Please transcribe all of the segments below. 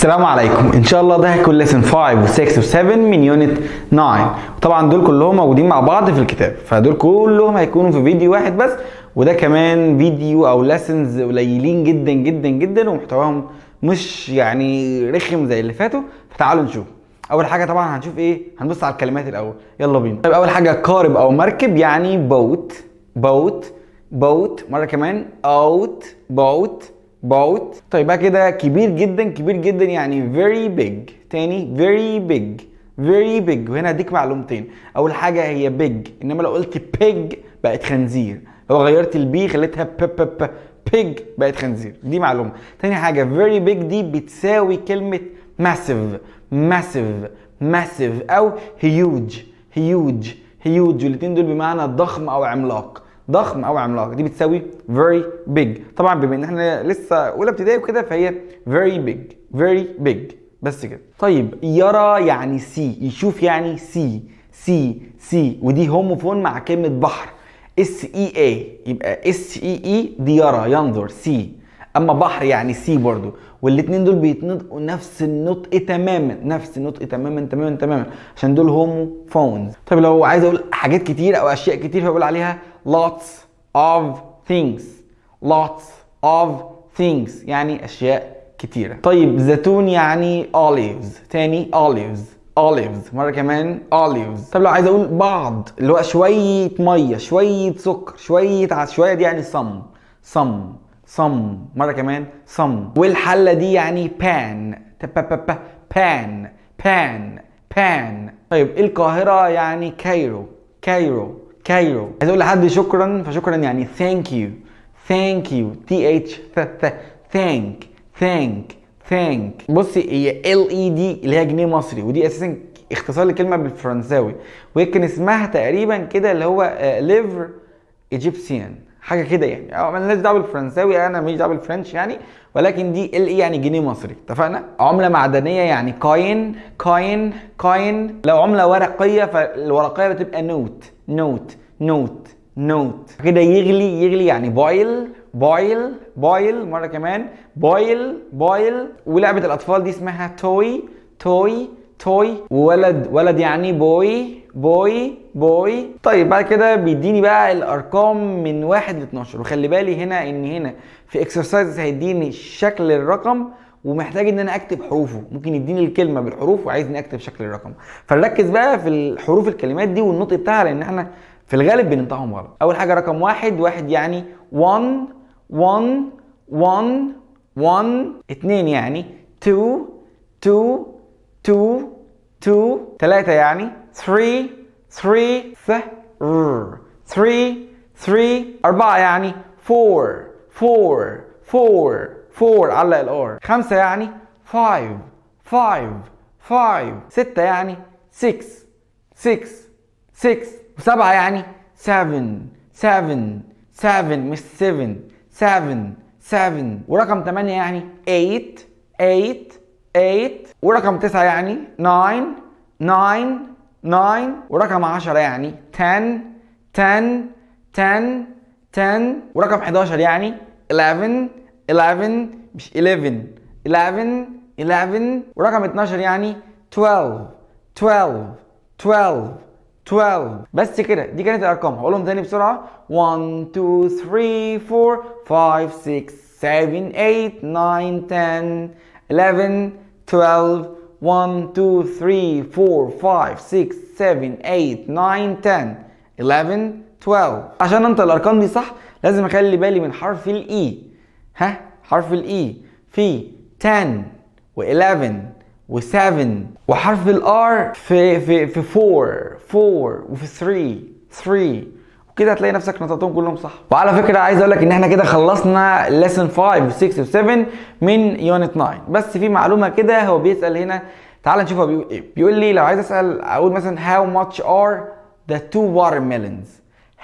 السلام عليكم ان شاء الله ده هيكون ليسن 5 و6 و7 من يونت 9 طبعا دول كلهم موجودين مع بعض في الكتاب فدول كلهم هيكونوا في فيديو واحد بس وده كمان فيديو او ليسنز قليلين جدا جدا جدا ومحتواهم مش يعني رخم زي اللي فاتوا فتعالوا نشوف اول حاجه طبعا هنشوف ايه هنبص على الكلمات الاول يلا بينا طيب اول حاجه قارب او مركب يعني بوت بوت بوت مره كمان اوت بوت باوت طيب بقى كده كبير جدا كبير جدا يعني very big تاني very big very big وهنا اديك معلومتين اول حاجه هي big انما لو قلت pig بقت خنزير لو غيرت البي خليتها ب ب ب بيج بقت خنزير دي معلومه تاني حاجه very big دي بتساوي كلمه massive massive massive او huge huge huge الاثنين دول بمعنى ضخم او عملاق ضخم او عملاق دي بتساوي very big طبعا بما ان احنا لسه اولى ابتدائي وكده فهي very big very big بس كده طيب يرى يعني سي يشوف يعني سي سي سي ودي هوموفون مع كلمه بحر اس اي اي يبقى اس اي اي دي يرى ينظر سي اما بحر يعني سي برضو والاثنين دول بيتنطقوا نفس النطق تماما نفس النطق تماما تماما تماما عشان دول هوموفونز طيب لو عايز اقول حاجات كتير او اشياء كتير فبقول عليها lots of things lots of things يعني أشياء كتيرة طيب زيتون يعني olives تاني olives olives مرة كمان olives طب لو عايز اقول بعض اللي هو شوية مية شوية سكر شوية شوية دي يعني some some some مرة كمان some والحلة دي يعني pan pan pan pan طيب القاهرة يعني كايرو كايرو كايرو عايز اقول لحد شكرا فشكرا يعني ثانك يو ثانك يو تي اتش ثانك ثانك ثانك بصي هي ال اي دي اللي هي جنيه مصري ودي اساسا اختصار لكلمه بالفرنساوي وهي كان اسمها تقريبا كده اللي هو ليفر آه، ايجيبسيان حاجه كده يعني او مالناش دعوه بالفرنساوي انا ماليش دعوه بالفرنش يعني ولكن دي ال اي e يعني جنيه مصري اتفقنا عمله معدنيه يعني كاين كاين كاين لو عمله ورقيه فالورقيه بتبقى نوت نوت نوت نوت كده يغلي يغلي يعني بويل بويل بويل مره كمان بويل بويل ولعبه الاطفال دي اسمها توي توي توي وولد ولد يعني بوي بوي بوي طيب بعد كده بيديني بقى الارقام من 1 ل 12 وخلي بالي هنا ان هنا في اكسرسايز هيديني شكل الرقم ومحتاج ان انا اكتب حروفه ممكن يديني الكلمه بالحروف وعايزني اكتب شكل الرقم فنركز بقى في الحروف الكلمات دي والنطق بتاعها لان احنا في الغالب بننطقهم غلط اول حاجه رقم واحد واحد يعني 1 1 1 1 اتنين يعني 2 2 2 2 ثلاثة يعني 3 3 3 3 أربعة يعني 4 4 4 4 علق الار 5 يعني 5 5 5 6 يعني 6 6 6 و7 يعني 7 7 7 مش 7 7 7 ورقم 8 يعني 8 8 8 ورقم 9 يعني 9 9 9 ورقم 10 يعني 10 10 10 10 ورقم 11 يعني 11 11 مش 11 11 11 ورقم 12 يعني 12 12 12 12 بس كده دي كانت الارقام هقولهم تاني بسرعه 1 2 3 4 5 6 7 8 9 10 11 12 1 2 3 4 5 6 7 8 9 10 11 12 عشان انطق الارقام دي صح لازم اخلي بالي من حرف الاي e. ها حرف الاي في 10 و11 و7 وحرف الار في في في 4 4 وفي 3 3 وكده هتلاقي نفسك نطقتهم كلهم صح وعلى فكره عايز اقول لك ان احنا كده خلصنا lesson 5 و6 و7 من يونت 9 بس في معلومه كده هو بيسال هنا تعال نشوفها بيقول ايه بيقول لي لو عايز اسال اقول مثلا how much are the two watermelons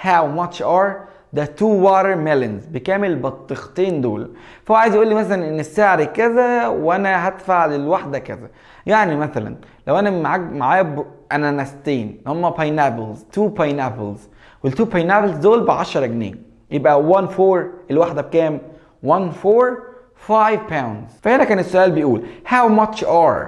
how much are ده تو واتر ميلونز بكامل البطيختين دول فهو عايز يقول لي مثلا ان السعر كذا وانا هدفع للواحده كذا يعني مثلا لو انا معايا اناناستين هما باينابلز تو باينابلز والتو باينابلز دول ب 10 جنيه يبقى 1 4 الواحده بكام 1 4 5 باوندز فهنا كان السؤال بيقول how much are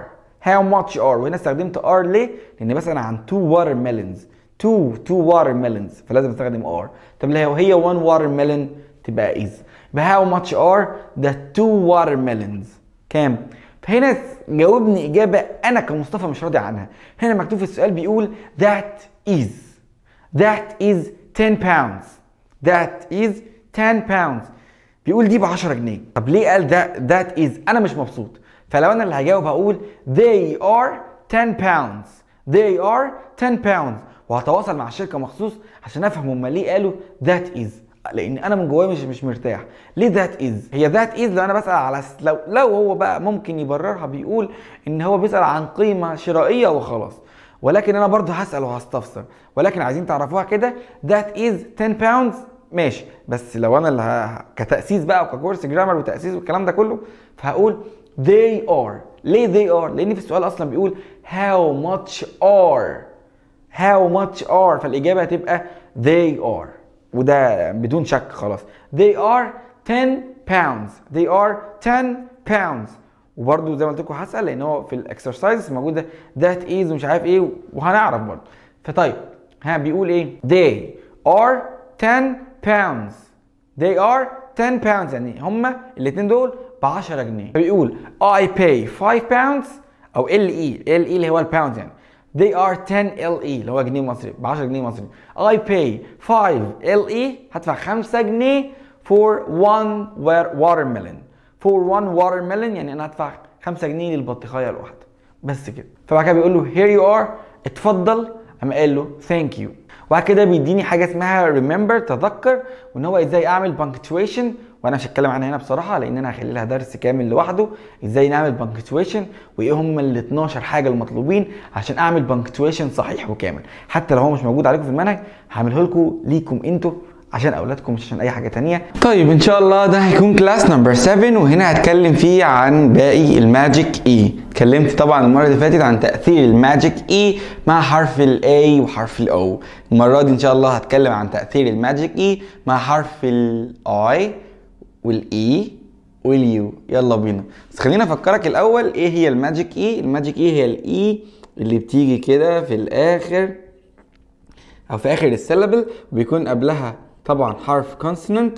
how much are وهنا استخدمت are ليه لان بسأل عن واتر watermelons تو تو واتر ميلونز فلازم استخدم ار طب لو هي 1 واتر ميلون تبقى از يبقى هاو ماتش ار ده تو واتر ميلونز كام فهنا جاوبني اجابه انا كمصطفى مش راضي عنها هنا مكتوب في السؤال بيقول ذات از ذات از 10 باوندز ذات از 10 باوندز بيقول دي ب 10 جنيه طب ليه قال ذات از انا مش مبسوط فلو انا اللي هجاوب هقول they are 10 pounds they are 10 pounds وهتواصل مع الشركه مخصوص عشان افهم هم ليه قالوا ذات از لان انا من جوايا مش مش مرتاح ليه ذات از هي ذات از لو انا بسال على لو لو هو بقى ممكن يبررها بيقول ان هو بيسال عن قيمه شرائيه وخلاص ولكن انا برضه هسال وهستفسر ولكن عايزين تعرفوها كده ذات از 10 باوندز ماشي بس لو انا اللي ه... كتاسيس بقى وككورس جرامر وتاسيس والكلام ده كله فهقول they are ليه they are لان في السؤال اصلا بيقول how much are how much are فالاجابه هتبقى they are وده بدون شك خلاص they are 10 pounds they are 10 pounds وبرده زي ما قلت لكم هسال لان هو في الاكسرسايز موجوده ذات ايز ومش عارف ايه وهنعرف برده فطيب ها بيقول ايه they are 10 pounds they are 10 pounds يعني هما الاثنين دول ب 10 جنيه فبيقول I pay 5 pounds او ال اي ال اي اللي هو الباوند يعني they are 10 LE اللي هو جنيه مصري ب 10 جنيه مصري I pay 5 LE هدفع 5 جنيه for one watermelon for one watermelon يعني انا هدفع 5 جنيه للبطيخايه الواحده بس كده فبعد كده بيقول له here you are اتفضل قام قال له thank you وبعد كده بيديني حاجه اسمها remember تذكر وان هو ازاي اعمل punctuation وانا مش هتكلم عنها هنا بصراحه لان انا هخلي لها درس كامل لوحده ازاي نعمل بانكتويشن وايه هم ال 12 حاجه المطلوبين عشان اعمل بانكتويشن صحيح وكامل حتى لو هو مش موجود عليكم في المنهج هعمله لكم ليكم انتوا عشان اولادكم مش عشان اي حاجه تانية طيب ان شاء الله ده هيكون كلاس نمبر 7 وهنا هتكلم فيه عن باقي الماجيك اي e. اتكلمت طبعا المره اللي فاتت عن تاثير الماجيك اي e مع حرف الاي وحرف الاو المره دي ان شاء الله هتكلم عن تاثير الماجيك اي e مع حرف الاي والاي e واليو يلا بينا بس خليني افكرك الاول ايه هي الماجيك اي الماجيك اي هي الاي e اللي بتيجي كده في الاخر او في اخر السيلابل بيكون قبلها طبعا حرف كونسوننت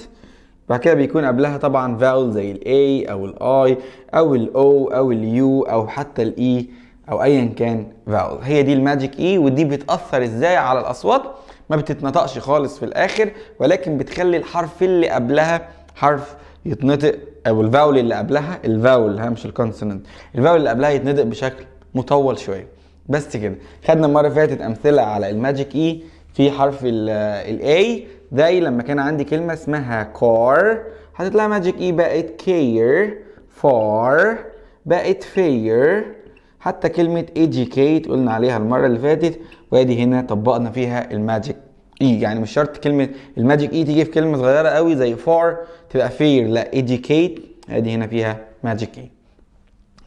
بعد كده بيكون قبلها طبعا فاول زي الاي او الاي او الاو او اليو او حتى الاي e او ايا كان فاول هي دي الماجيك اي ودي بتاثر ازاي على الاصوات ما بتتنطقش خالص في الاخر ولكن بتخلي الحرف اللي قبلها حرف يتنطق او الفاول اللي قبلها الفاول ها مش الكونسوننت الفاول اللي قبلها يتنطق بشكل مطول شويه بس كده خدنا المره اللي فاتت امثله على الماجيك اي e في حرف الاي زي لما كان عندي كلمه اسمها كار هتطلع ماجيك اي بقت كير فار بقت فير حتى كلمه educate قلنا عليها المره اللي فاتت وادي هنا طبقنا فيها الماجيك اي e, يعني مش شرط كلمه الماجيك اي e تيجي في كلمه صغيره قوي زي فار تبقى فير لا educate ادي هنا فيها ماجيك اي e.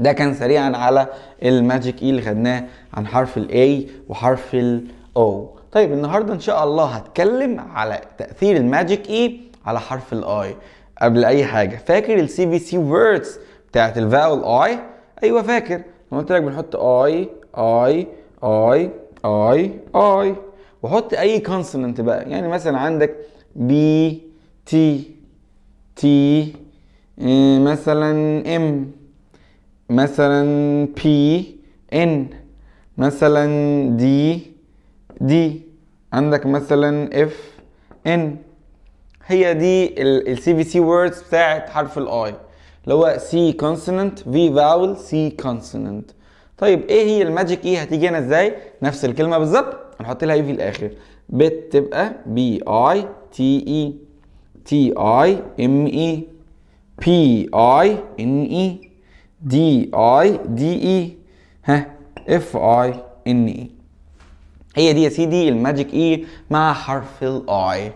ده كان سريعا على الماجيك اي اللي خدناه عن حرف الاي وحرف الاو طيب النهارده ان شاء الله هتكلم على تاثير الماجيك اي على حرف الاي قبل اي حاجه فاكر السي بي سي ووردز بتاعت الفاول اي ايوه فاكر قلت لك بنحط اي اي اي اي اي وحط اي كونسوننت بقى يعني مثلا عندك بي تي تي مثلا ام مثلا بي ان مثلا دي دي عندك مثلا اف ان هي دي السي في سي ووردز بتاعت حرف الاي اللي هو سي كونسوننت في فاول سي كونسوننت طيب ايه هي الماجيك ايه e؟ هتيجي هنا ازاي نفس الكلمه بالظبط هنحط لها اي في الاخر بت تبقى بي اي تي اي تي اي ام اي بي اي ان اي دي اي دي اي ها اف اي ان اي هي دي يا سيدي الماجيك اي e مع حرف الاي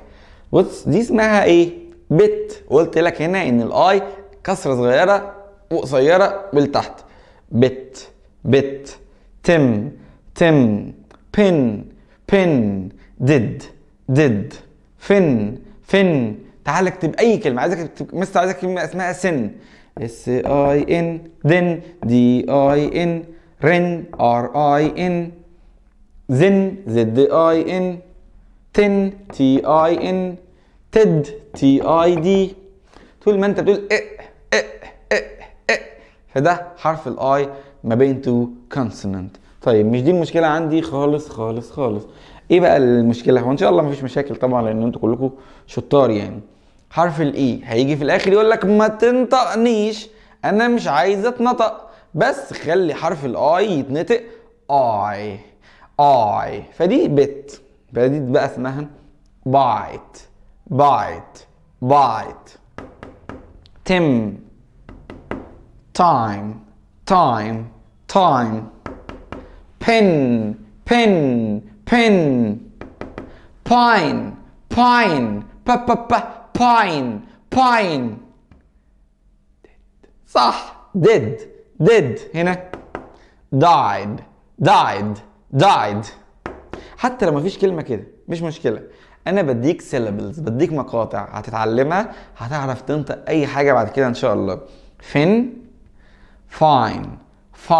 بص دي اسمها ايه بت قلت لك هنا ان الاي كسره صغيره وقصيره ولتحت بت بت تم تم بن بن ديد ديد فن فن تعال اكتب اي كلمه عايزك اكتب مستر عايزك كلمه اسمها سن اس اي ان دن دي اي ان رن ار اي ان زن زد اي ان تن تي اي ان تد تي اي دي طول ما انت بتقول ا ا ا ا فده حرف الاي ما بين تو كونسوننت طيب مش دي المشكله عندي خالص خالص خالص ايه بقى المشكله هو ان شاء الله مفيش مشاكل طبعا لان انتوا كلكم شطار يعني حرف الاي e هيجي في الاخر يقول لك ما تنطقنيش انا مش عايز اتنطق بس خلي حرف الاي يتنطق اي اي فدي بت فدي بقى اسمها بايت بايت بايت تم تايم تايم تايم pin pin pin pine pine pa pa pa, pine pine صح did did هنا died died died حتى لو مفيش كلمه كده مش مشكله انا بديك سيلابلز بديك مقاطع هتتعلمها هتعرف تنطق اي حاجه بعد كده ان شاء الله فين فاين